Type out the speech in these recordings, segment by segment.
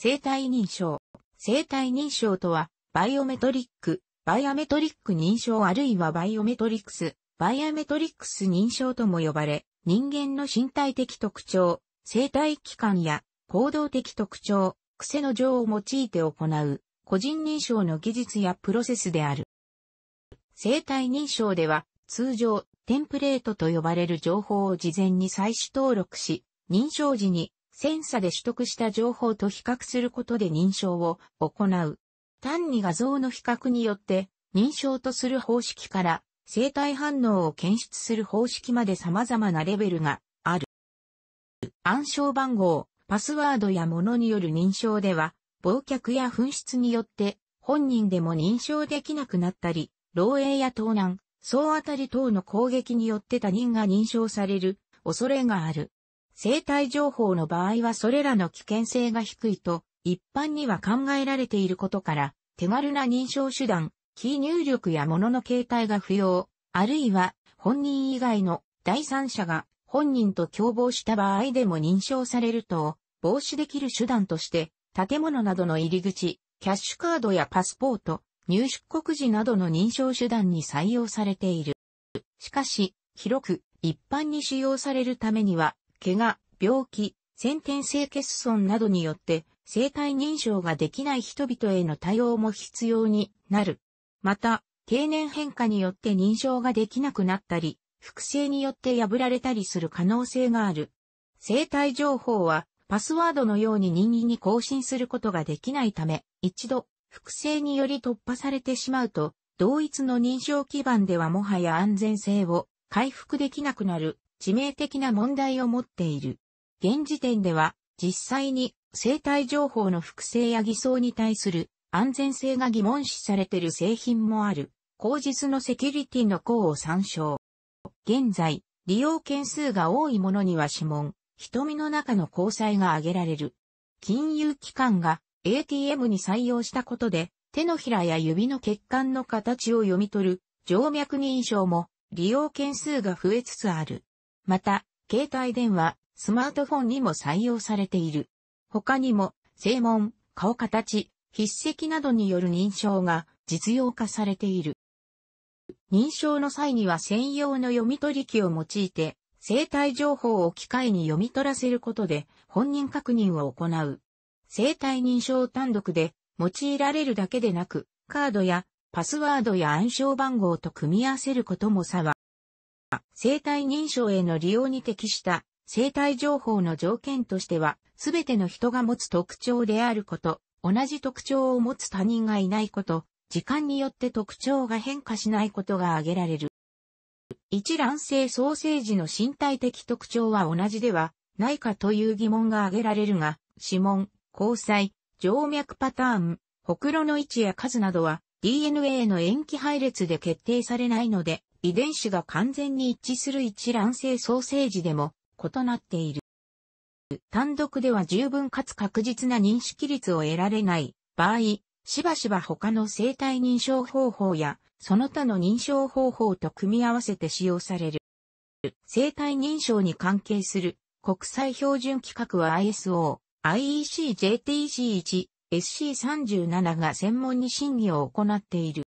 生体認証。生体認証とは、バイオメトリック、バイアメトリック認証あるいはバイオメトリックス、バイアメトリックス認証とも呼ばれ、人間の身体的特徴、生体器官や行動的特徴、癖の情を用いて行う、個人認証の技術やプロセスである。生体認証では、通常、テンプレートと呼ばれる情報を事前に再取登録し、認証時にセンサで取得した情報と比較することで認証を行う。単に画像の比較によって認証とする方式から生体反応を検出する方式まで様々なレベルがある。暗証番号、パスワードやものによる認証では、忘却や紛失によって本人でも認証できなくなったり、漏洩や盗難、総当たり等の攻撃によって他人が認証される恐れがある。生体情報の場合はそれらの危険性が低いと一般には考えられていることから、手軽な認証手段、キー入力や物の形態が不要、あるいは本人以外の第三者が本人と共謀した場合でも認証されると防止できる手段として、建物などの入り口、キャッシュカードやパスポート、入出国時などの認証手段に採用されている。しかし、広く一般に使用されるためには、怪我、病気、先天性欠損などによって生体認証ができない人々への対応も必要になる。また、経年変化によって認証ができなくなったり、複製によって破られたりする可能性がある。生体情報はパスワードのように任意に更新することができないため、一度複製により突破されてしまうと、同一の認証基盤ではもはや安全性を回復できなくなる致命的な問題を持っている。現時点では、実際に生体情報の複製や偽装に対する安全性が疑問視されている製品もある。口実のセキュリティの項を参照。現在、利用件数が多いものには指紋、瞳の中の交際が挙げられる。金融機関が ATM に採用したことで、手のひらや指の血管の形を読み取る、静脈認証も利用件数が増えつつある。また、携帯電話、スマートフォンにも採用されている。他にも、正門、顔形、筆跡などによる認証が実用化されている。認証の際には専用の読み取り機を用いて、生体情報を機械に読み取らせることで本人確認を行う。生体認証単独で用いられるだけでなく、カードやパスワードや暗証番号と組み合わせることも差は生体認証への利用に適した生体情報の条件としては、すべての人が持つ特徴であること、同じ特徴を持つ他人がいないこと、時間によって特徴が変化しないことが挙げられる。一卵性創生児の身体的特徴は同じではないかという疑問が挙げられるが、指紋、交際、静脈パターン、ほくろの位置や数などは DNA の塩基配列で決定されないので、遺伝子が完全に一致する一卵性ソーセージでも異なっている。単独では十分かつ確実な認識率を得られない場合、しばしば他の生体認証方法やその他の認証方法と組み合わせて使用される。生体認証に関係する国際標準規格は ISO、IEC-JTC1、SC37 が専門に審議を行っている。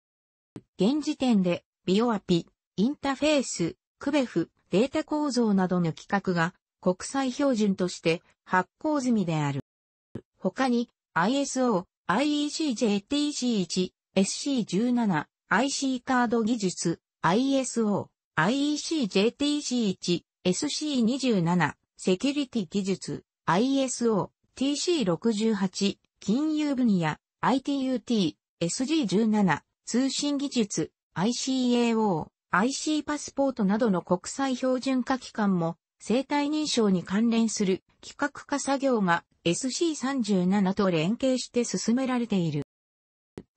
現時点で、ビオアピ、インターフェース、クベフ、データ構造などの規格が国際標準として発行済みである。他に ISO、IEC-JTC1、SC17、IC カード技術、ISO、IEC-JTC1、SC27、セキュリティ技術、ISO、TC68、金融分野、ITUT、SG17、通信技術、ICAO、IC パスポートなどの国際標準化機関も生体認証に関連する企画化作業が SC37 と連携して進められている。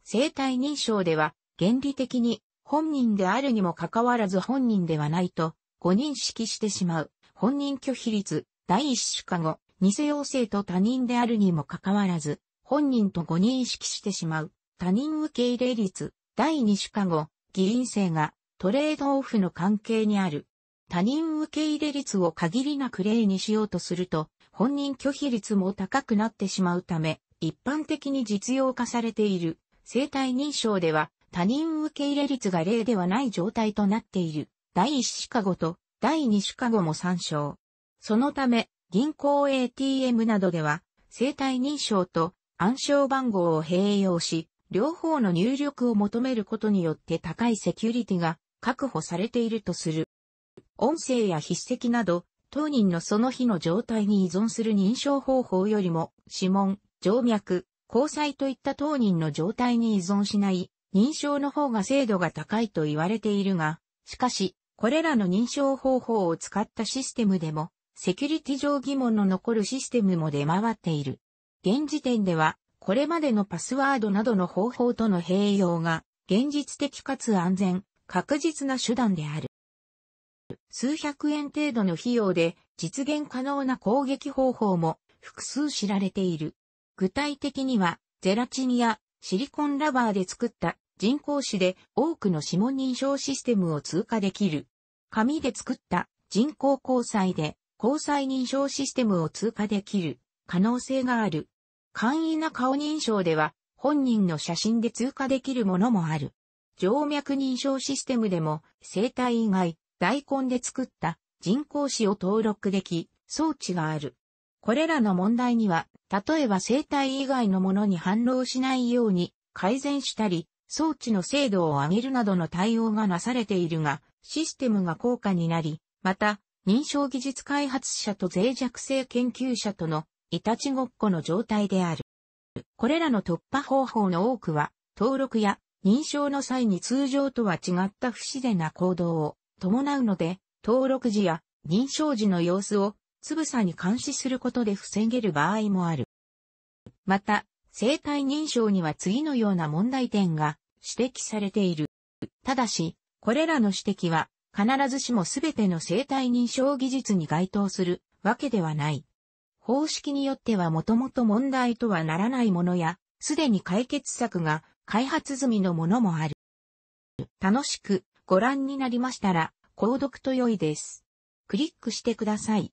生体認証では原理的に本人であるにもかかわらず本人ではないと誤認識してしまう本人拒否率第一種化後偽陽性と他人であるにもかかわらず本人と誤認識してしまう他人受け入れ率第二種化後偽陰性がトレードオフの関係にある。他人受け入れ率を限りなく例にしようとすると、本人拒否率も高くなってしまうため、一般的に実用化されている生体認証では、他人受け入れ率が例ではない状態となっている。第1シカゴと第2シカゴも参照。そのため、銀行 ATM などでは、生体認証と暗証番号を併用し、両方の入力を求めることによって高いセキュリティが確保されているとする。音声や筆跡など、当人のその日の状態に依存する認証方法よりも、指紋、静脈、交際といった当人の状態に依存しない認証の方が精度が高いと言われているが、しかし、これらの認証方法を使ったシステムでも、セキュリティ上疑問の残るシステムも出回っている。現時点では、これまでのパスワードなどの方法との併用が、現実的かつ安全、確実な手段である。数百円程度の費用で実現可能な攻撃方法も複数知られている。具体的には、ゼラチンやシリコンラバーで作った人工紙で多くの指紋認証システムを通過できる。紙で作った人工交際で交際認証システムを通過できる可能性がある。簡易な顔認証では本人の写真で通過できるものもある。静脈認証システムでも生体以外、大根で作った人工脂を登録でき、装置がある。これらの問題には、例えば生体以外のものに反応しないように改善したり、装置の精度を上げるなどの対応がなされているが、システムが高価になり、また、認証技術開発者と脆弱性研究者とのいたちごっこの状態である。これらの突破方法の多くは、登録や認証の際に通常とは違った不自然な行動を伴うので、登録時や認証時の様子をつぶさに監視することで防げる場合もある。また、生体認証には次のような問題点が指摘されている。ただし、これらの指摘は必ずしも全ての生体認証技術に該当するわけではない。方式によってはもともと問題とはならないものや、すでに解決策が開発済みのものもある。楽しくご覧になりましたら、購読と良いです。クリックしてください。